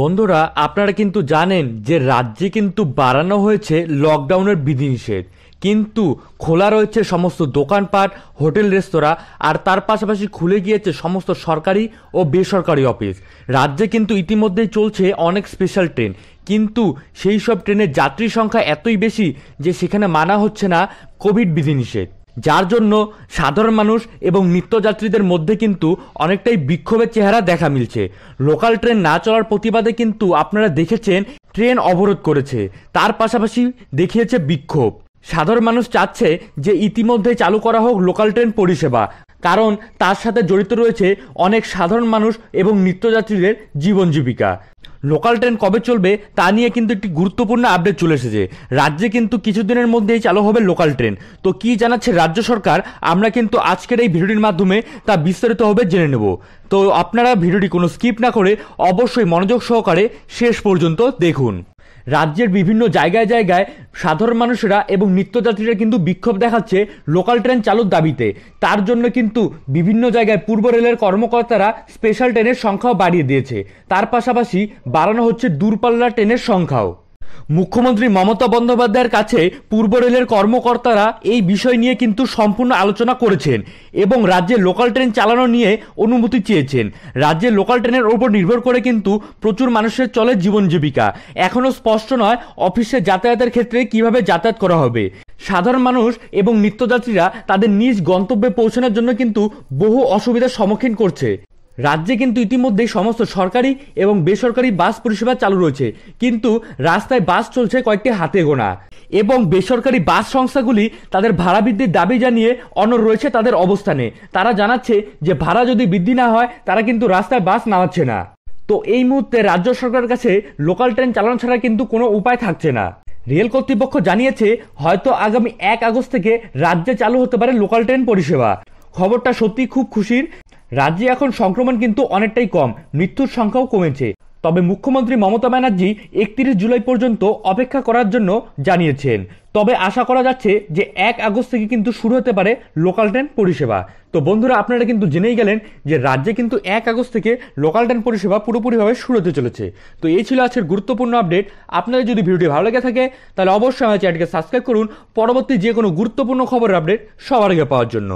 বন্ধুরা আপনারা কিন্তু জানেন যে রাজ্যে কিন্তু বাড়ানো হয়েছে লকডাউনের বিধিনিষেধ কিন্তু খোলা রয়েছে সমস্ত দোকানপাট হোটেল রেস্তোরাঁ আর তার পাশাপাশি খুলে গিয়েছে সমস্ত সরকারি ও বেসরকারি অফিস রাজ্যে কিন্তু ইতিমধ্যেই চলছে অনেক স্পেশাল ট্রেন কিন্তু সেই সব ট্রেনের যাত্রী সংখ্যা এতই বেশি যে সেখানে মানা হচ্ছে না কোভিড বিধিনিষেধ যার জন্য সাধারণ মানুষ এবং নিত্যযাত্রীদের মধ্যে কিন্তু অনেকটাই বিক্ষোভের চেহারা দেখা মিলছে লোকাল ট্রেন না চলার প্রতিবাদে কিন্তু আপনারা দেখেছেন ট্রেন অবরোধ করেছে তার পাশাপাশি দেখিয়েছে বিক্ষোভ সাধারণ মানুষ চাচ্ছে যে ইতিমধ্যে চালু করা হোক লোকাল ট্রেন পরিষেবা কারণ তার সাথে জড়িত রয়েছে অনেক সাধারণ মানুষ এবং নিত্যযাত্রীদের জীবন জীবিকা লোকাল ট্রেন কবে চলবে তা নিয়ে কিন্তু একটি গুরুত্বপূর্ণ আপডেট চলে এসেছে রাজ্যে কিন্তু কিছুদিনের মধ্যেই চালু হবে লোকাল ট্রেন তো কি জানাচ্ছে রাজ্য সরকার আমরা কিন্তু আজকের এই ভিডিওটির মাধ্যমে তা বিস্তারিতভাবে জেনে নেব তো আপনারা ভিডিওটি কোনো স্কিপ না করে অবশ্যই মনোযোগ সহকারে শেষ পর্যন্ত দেখুন রাজ্যের বিভিন্ন জায়গায় জায়গায় সাধারণ মানুষেরা এবং নিত্যযাত্রীরা কিন্তু বিক্ষোভ দেখাচ্ছে লোকাল ট্রেন চালুর দাবিতে তার জন্য কিন্তু বিভিন্ন জায়গায় পূর্ব রেলের কর্মকর্তারা স্পেশাল ট্রেনের সংখ্যাও বাড়িয়ে দিয়েছে তার পাশাপাশি বাড়ানো হচ্ছে দূরপাল্লা ট্রেনের সংখ্যাও মুখ্যমন্ত্রী মমতা বন্দ্যোপাধ্যায়ের কাছে পূর্ব রেলের কর্মকর্তারা এই বিষয় নিয়ে কিন্তু সম্পূর্ণ আলোচনা করেছেন এবং রাজ্যে লোকাল ট্রেন চালানো নিয়ে অনুমতি চেয়েছেন রাজ্যে লোকাল ট্রেনের ওপর নির্ভর করে কিন্তু প্রচুর মানুষের চলে জীবন জীবিকা এখনও স্পষ্ট নয় অফিসে যাতায়াতের ক্ষেত্রে কিভাবে যাতায়াত করা হবে সাধারণ মানুষ এবং নিত্যযাত্রীরা তাদের নিজ গন্তব্যে পৌঁছানোর জন্য কিন্তু বহু অসুবিধার সম্মুখীন করছে রাজ্যে কিন্তু ইতিমধ্যে সমস্ত সরকারি এবং বেসরকারি বাস পরিষেবা চালু রয়েছে কিন্তু রাস্তায় বাস চলছে কয়েকটি হাতে গোনা এবং বেসরকারি বাস সংস্থাগুলি তাদের ভাড়া বৃদ্ধির দাবি জানিয়ে অনর রয়েছে তাদের অবস্থানে তারা জানাচ্ছে যে ভাড়া যদি বৃদ্ধি না হয় তারা কিন্তু রাস্তায় বাস নামাচ্ছে না তো এই মুহূর্তে রাজ্য সরকারের কাছে লোকাল ট্রেন চালানো ছাড়া কিন্তু কোনো উপায় থাকছে না রেল কর্তৃপক্ষ জানিয়েছে হয়তো আগামী এক আগস্ট থেকে রাজ্যে চালু হতে পারে লোকাল ট্রেন পরিষেবা খবরটা সত্যি খুব খুশির রাজ্যে এখন সংক্রমণ কিন্তু অনেকটাই কম মৃত্যুর সংখ্যাও কমেছে তবে মুখ্যমন্ত্রী মমতা ব্যানার্জি একত্রিশ জুলাই পর্যন্ত অপেক্ষা করার জন্য জানিয়েছেন তবে আশা করা যাচ্ছে যে এক আগস্ট থেকে কিন্তু শুরু হতে পারে লোকাল ট্রেন পরিষেবা তো বন্ধুরা আপনারা কিন্তু জেনেই গেলেন যে রাজ্যে কিন্তু এক আগস্ট থেকে লোকাল ট্রেন পরিষেবা পুরোপুরিভাবে শুরু হতে চলেছে তো এই ছিল আজকের গুরুত্বপূর্ণ আপডেট আপনাদের যদি ভিডিওটি ভালো লেগে থাকে তাহলে অবশ্যই আমার চ্যানেলকে সাবস্ক্রাইব করুন পরবর্তী যে কোনো গুরুত্বপূর্ণ খবরের আপডেট সবার আগে পাওয়ার জন্য